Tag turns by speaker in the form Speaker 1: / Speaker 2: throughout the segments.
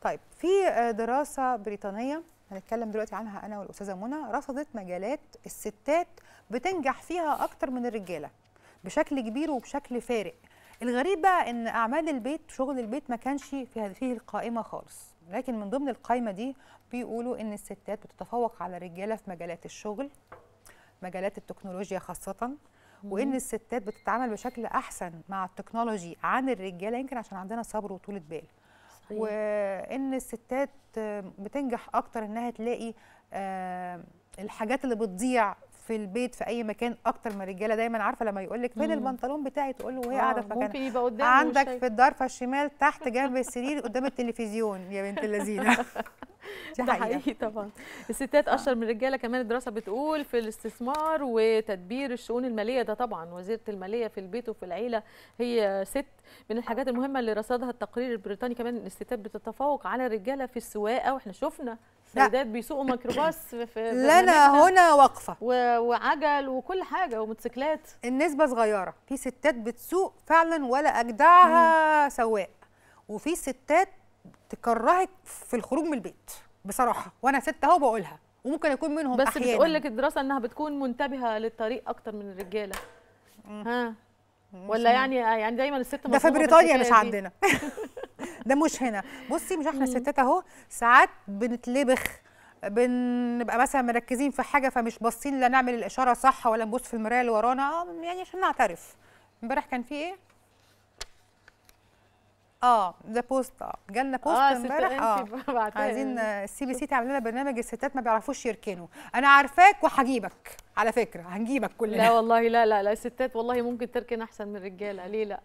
Speaker 1: طيب في دراسه بريطانيه هنتكلم دلوقتي عنها انا والاستاذه منى رصدت مجالات الستات بتنجح فيها اكتر من الرجاله بشكل كبير وبشكل فارق الغريب بقى ان اعمال البيت شغل البيت ما كانش في هذه القائمه خالص لكن من ضمن القائمه دي بيقولوا ان الستات بتتفوق على الرجاله في مجالات الشغل مجالات التكنولوجيا خاصه وان الستات بتتعامل بشكل احسن مع التكنولوجي عن الرجاله يمكن عشان عندنا صبر وطولة بال وان الستات بتنجح اكتر انها تلاقي آه، الحاجات اللي بتضيع في البيت في اي مكان اكتر من الرجاله دايما عارفه لما يقول لك فين البنطلون بتاعي تقول له وهي آه، قاعده في مكان عندك في الدرفه الشمال تحت جنب السرير قدام التلفزيون يا بنت اللذينه ده حقيقي طبعا
Speaker 2: الستات آه. اشهر من الرجاله كمان الدراسه بتقول في الاستثمار وتدبير الشؤون الماليه ده طبعا وزيره الماليه في البيت وفي العيله هي ست من الحاجات آه. المهمه اللي رصدها التقرير البريطاني كمان ان الستات بتتفوق على الرجاله في السواقه واحنا شفنا سيدات بيسوقوا ميكروباص في لنا هنا
Speaker 1: واقفه وعجل وكل حاجه وموتوسيكلات النسبه صغيره في ستات بتسوق فعلا ولا اجدعها سواق وفي ستات تكرهك في الخروج من البيت بصراحه وانا ست اهو بقولها وممكن يكون منهم بس أحيانا. بتقول
Speaker 2: لك الدراسه انها بتكون منتبهه للطريق اكتر من الرجاله
Speaker 1: ها ولا يعني يعني دايما الست ده في بريطانيا مش عندنا ده مش هنا بصي مش احنا الستات اهو ساعات بنتلبخ بنبقى مثلا مركزين في حاجه فمش باصين لا نعمل الاشاره صح ولا نبص في المرايه اللي ورانا آه، يعني عشان نعترف امبارح كان في ايه اه ده بوست اه جالنا بوست آه، امبارح اه, آه. عايزين السي بي سي تعمل لنا برنامج الستات ما بيعرفوش يركنوا انا عارفاك وهجيبك على فكره هنجيبك كلنا لا والله لا لا لا الستات والله ممكن تركن احسن من
Speaker 2: الرجاله ليه لا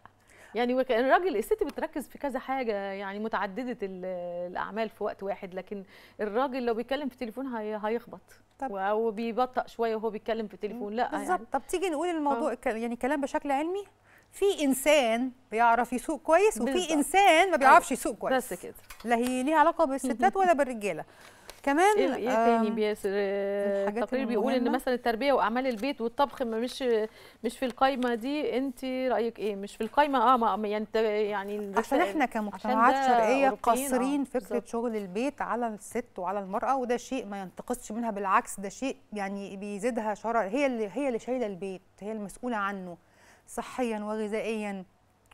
Speaker 2: يعني الراجل الست بتركز في كذا حاجه يعني متعدده الاعمال في وقت واحد لكن الراجل لو بيتكلم في التليفون هيخبط طب او شويه وهو بيتكلم في
Speaker 1: التليفون لا بالظبط يعني. طب تيجي نقول الموضوع آه. يعني كلام بشكل علمي في انسان بيعرف يسوق كويس وفي انسان ما بيعرفش أيوة. يسوق كويس بس كده لا هي ليها علاقه بالستات ولا بالرجاله كمان إيه, إيه تاني
Speaker 2: بياسر آه، التقرير بيقول ان مثلا التربيه واعمال البيت والطبخ ما مش مش في القايمه دي انت رايك ايه مش في القايمه اه ما يعني يعني عشان احنا كمجتمعات شرقيه آه، قاصرين آه.
Speaker 1: فكره بالزبط. شغل البيت على الست وعلى المراه وده شيء ما ينتقصش منها بالعكس ده شيء يعني بيزيدها شرع هي اللي هي اللي شايله البيت هي المسؤوله عنه صحيا وغذائيا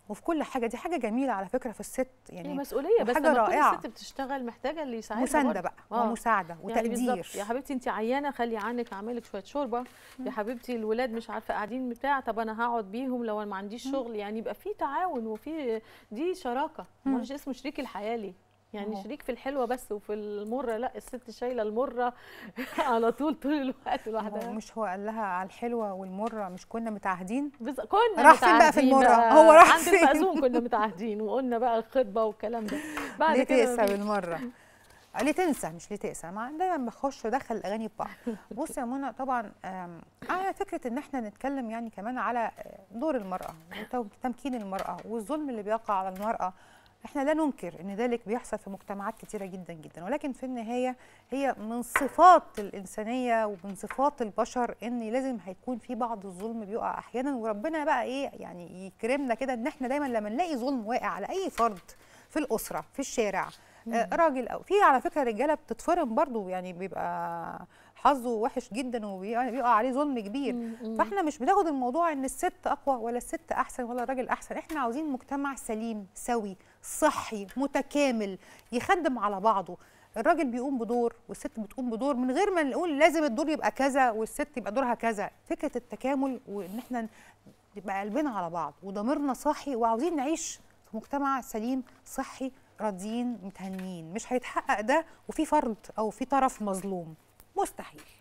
Speaker 1: وفي كل حاجه دي حاجه جميله على فكره في الست يعني هي مسؤوليه بس حاجه رائعه الست
Speaker 2: بتشتغل محتاجه اللي يساعدها مسانده بقى آه. ومساعده يعني وتقدير يعني يا حبيبتي انت عيانه خلي عنك لك شويه شوربه يا حبيبتي الولاد مش عارفه قاعدين بتاع طب انا هقعد بيهم لو انا ما عنديش شغل يعني يبقى في تعاون وفي دي شراكه مش اسمه شريك الحياه ليه يعني أوه. شريك في الحلوه بس وفي المره لا الست شايله المره على طول طول الوقت
Speaker 1: لوحدها مش هو قال لها على الحلوه والمره مش كنا متعهدين بز... كنا راح فين بقى في المره بقى هو راح فين عند المأذون كنا متعهدين وقلنا بقى الخطبه والكلام ده بعد ليه تقسى بالمره ليه تنسى مش ليه تقسى ما دايما بخش ودخل الاغاني في بعض بصي يا منى طبعا على فكره ان احنا نتكلم يعني كمان على دور المراه وتمكين المراه والظلم اللي بيقع على المراه احنا لا ننكر ان ذلك بيحصل في مجتمعات كتيره جدا جدا ولكن في النهايه هي من صفات الانسانيه ومن صفات البشر ان لازم هيكون في بعض الظلم بيقع احيانا وربنا بقى ايه يعني يكرمنا كده ان احنا دايما لما نلاقي ظلم واقع على اي فرد في الاسره في الشارع آه، راجل او في على فكره رجاله بتتفرم برضو يعني بيبقى حظه وحش جدا وبيقع عليه ظلم كبير فاحنا مش بناخد الموضوع ان الست اقوى ولا الست احسن ولا الراجل احسن احنا عاوزين مجتمع سليم سوي صحي متكامل يخدم على بعضه الراجل بيقوم بدور والست بتقوم بدور من غير ما نقول لازم الدور يبقى كذا والست يبقى دورها كذا فكره التكامل وان احنا نبقى قلبنا على بعض وضميرنا صاحي وعاوزين نعيش في مجتمع سليم صحي راضيين متهنيين مش هيتحقق ده وفي فرد او في طرف مظلوم مستحيل